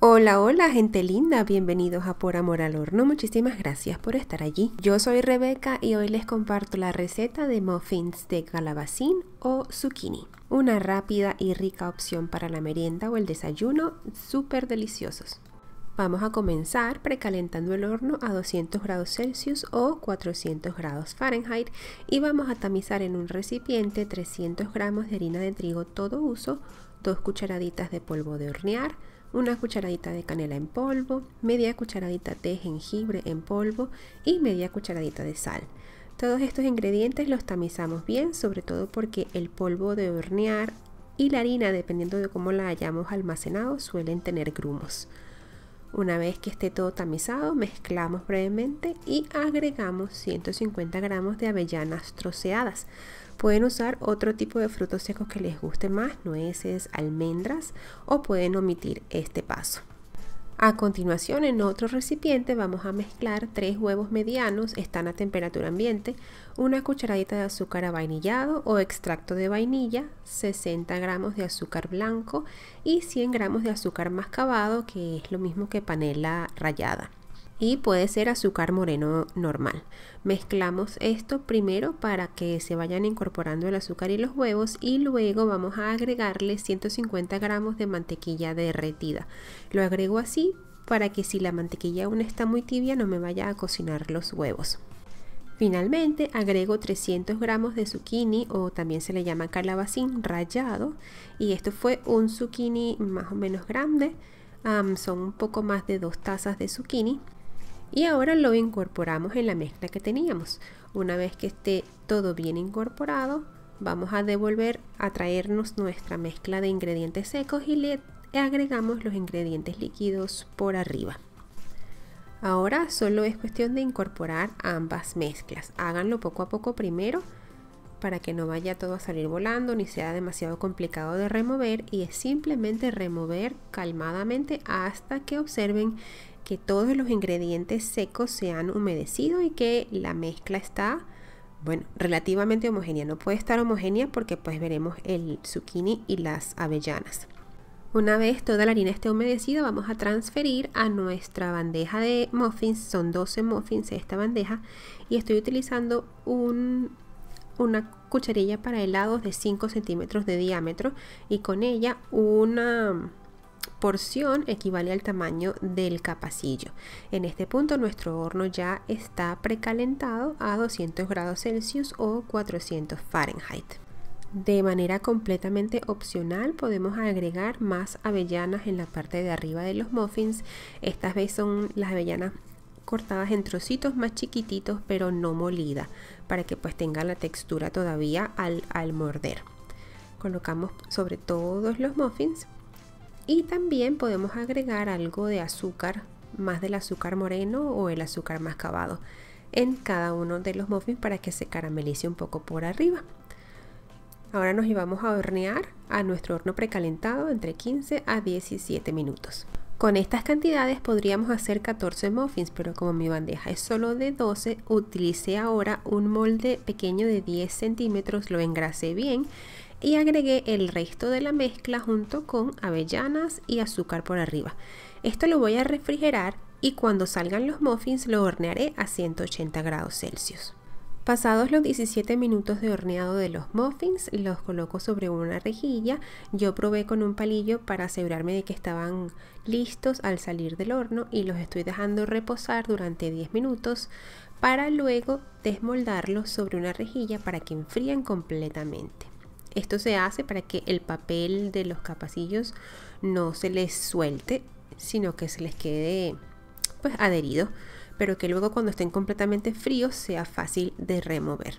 Hola, hola gente linda, bienvenidos a Por Amor al Horno, muchísimas gracias por estar allí. Yo soy Rebeca y hoy les comparto la receta de muffins de calabacín o zucchini. Una rápida y rica opción para la merienda o el desayuno, súper deliciosos. Vamos a comenzar precalentando el horno a 200 grados Celsius o 400 grados Fahrenheit y vamos a tamizar en un recipiente 300 gramos de harina de trigo todo uso, 2 cucharaditas de polvo de hornear, una cucharadita de canela en polvo, media cucharadita de jengibre en polvo y media cucharadita de sal. Todos estos ingredientes los tamizamos bien, sobre todo porque el polvo de hornear y la harina, dependiendo de cómo la hayamos almacenado, suelen tener grumos. Una vez que esté todo tamizado, mezclamos brevemente y agregamos 150 gramos de avellanas troceadas. Pueden usar otro tipo de frutos secos que les guste más, nueces, almendras, o pueden omitir este paso. A continuación, en otro recipiente vamos a mezclar tres huevos medianos, están a temperatura ambiente, una cucharadita de azúcar avainillado o extracto de vainilla, 60 gramos de azúcar blanco y 100 gramos de azúcar mascabado, que es lo mismo que panela rallada y puede ser azúcar moreno normal. Mezclamos esto primero para que se vayan incorporando el azúcar y los huevos y luego vamos a agregarle 150 gramos de mantequilla derretida. Lo agrego así para que si la mantequilla aún está muy tibia no me vaya a cocinar los huevos. Finalmente agrego 300 gramos de zucchini o también se le llama calabacín rallado y esto fue un zucchini más o menos grande, son un poco más de dos tazas de zucchini y ahora lo incorporamos en la mezcla que teníamos. Una vez que esté todo bien incorporado, vamos a devolver a traernos nuestra mezcla de ingredientes secos y le agregamos los ingredientes líquidos por arriba. Ahora solo es cuestión de incorporar ambas mezclas. Háganlo poco a poco primero para que no vaya todo a salir volando ni sea demasiado complicado de remover y es simplemente remover calmadamente hasta que observen que todos los ingredientes secos se han humedecido y que la mezcla está, bueno, relativamente homogénea. No puede estar homogénea porque pues veremos el zucchini y las avellanas. Una vez toda la harina esté humedecida, vamos a transferir a nuestra bandeja de muffins. Son 12 muffins esta bandeja y estoy utilizando un una cucharilla para helados de 5 centímetros de diámetro y con ella una porción equivale al tamaño del capacillo. En este punto nuestro horno ya está precalentado a 200 grados Celsius o 400 Fahrenheit. De manera completamente opcional podemos agregar más avellanas en la parte de arriba de los muffins. Estas vez son las avellanas cortadas en trocitos más chiquititos pero no molida para que pues tenga la textura todavía al, al morder colocamos sobre todos los muffins y también podemos agregar algo de azúcar más del azúcar moreno o el azúcar mascabado en cada uno de los muffins para que se caramelice un poco por arriba Ahora nos llevamos a hornear a nuestro horno precalentado entre 15 a 17 minutos. Con estas cantidades podríamos hacer 14 muffins, pero como mi bandeja es solo de 12, utilicé ahora un molde pequeño de 10 centímetros, lo engrasé bien y agregué el resto de la mezcla junto con avellanas y azúcar por arriba. Esto lo voy a refrigerar y cuando salgan los muffins lo hornearé a 180 grados Celsius. Pasados los 17 minutos de horneado de los muffins, los coloco sobre una rejilla. Yo probé con un palillo para asegurarme de que estaban listos al salir del horno y los estoy dejando reposar durante 10 minutos para luego desmoldarlos sobre una rejilla para que enfríen completamente. Esto se hace para que el papel de los capacillos no se les suelte, sino que se les quede pues adherido pero que luego cuando estén completamente fríos sea fácil de remover.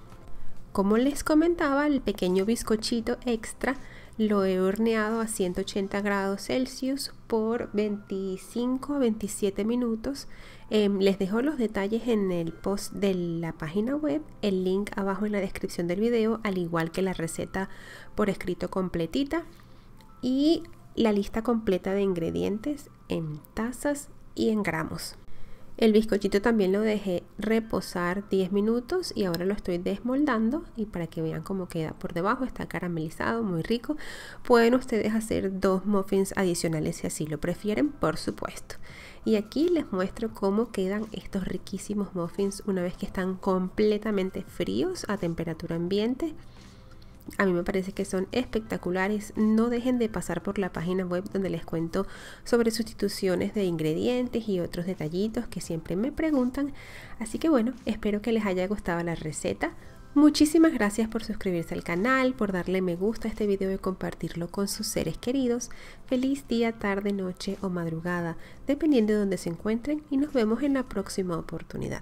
Como les comentaba, el pequeño bizcochito extra lo he horneado a 180 grados Celsius por 25 a 27 minutos. Em, les dejo los detalles en el post de la página web, el link abajo en la descripción del video, al igual que la receta por escrito completita y la lista completa de ingredientes en tazas y en gramos. El bizcochito también lo dejé reposar 10 minutos y ahora lo estoy desmoldando y para que vean cómo queda por debajo, está caramelizado, muy rico. Pueden ustedes hacer dos muffins adicionales si así lo prefieren, por supuesto. Y aquí les muestro cómo quedan estos riquísimos muffins una vez que están completamente fríos a temperatura ambiente. A mí me parece que son espectaculares. No dejen de pasar por la página web donde les cuento sobre sustituciones de ingredientes y otros detallitos que siempre me preguntan. Así que bueno, espero que les haya gustado la receta. Muchísimas gracias por suscribirse al canal, por darle me gusta a este video y compartirlo con sus seres queridos. Feliz día, tarde, noche o madrugada, dependiendo de donde se encuentren y nos vemos en la próxima oportunidad.